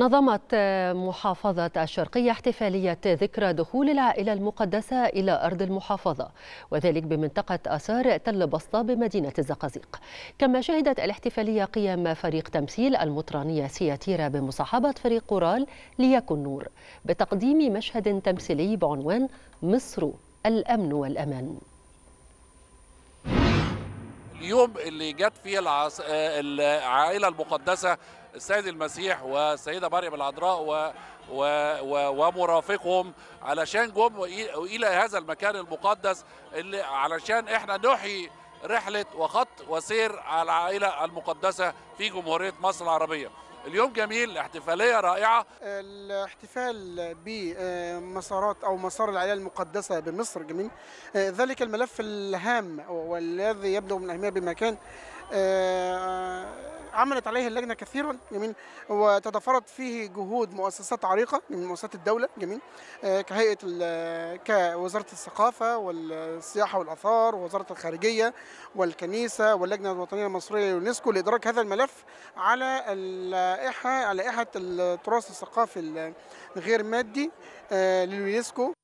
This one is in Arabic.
نظمت محافظة الشرقية احتفالية ذكرى دخول العائلة المقدسة إلى أرض المحافظة وذلك بمنطقة آثار تل بسطة بمدينة الزقازيق كما شهدت الاحتفالية قيام فريق تمثيل المطرانية سياتيرا بمصاحبة فريق قرال ليكن نور بتقديم مشهد تمثيلي بعنوان مصر الأمن والأمان اليوم اللي جت فيه العص... آه، العائله المقدسه السيد المسيح والسيده مريم العذراء و... و... و... ومرافقهم علشان جم الى هذا المكان المقدس اللي علشان احنا نحيي رحله وخط وسير على العائله المقدسه في جمهوريه مصر العربيه اليوم جميل احتفاليه رائعه الاحتفال بمسارات او مسار العيال المقدسه بمصر جميل ذلك الملف الهام والذي يبدو من اهميه بمكان آه، عملت عليه اللجنه كثيرا جميل وتضافرت فيه جهود مؤسسات عريقه من مؤسسات الدوله جميل آه، كهيئه آه، كوزاره الثقافه والسياحه والاثار ووزاره الخارجيه والكنيسه واللجنه الوطنيه المصريه لليونسكو لادراك هذا الملف على اللائحه على لائحه التراث الثقافي الغير مادي لليونسكو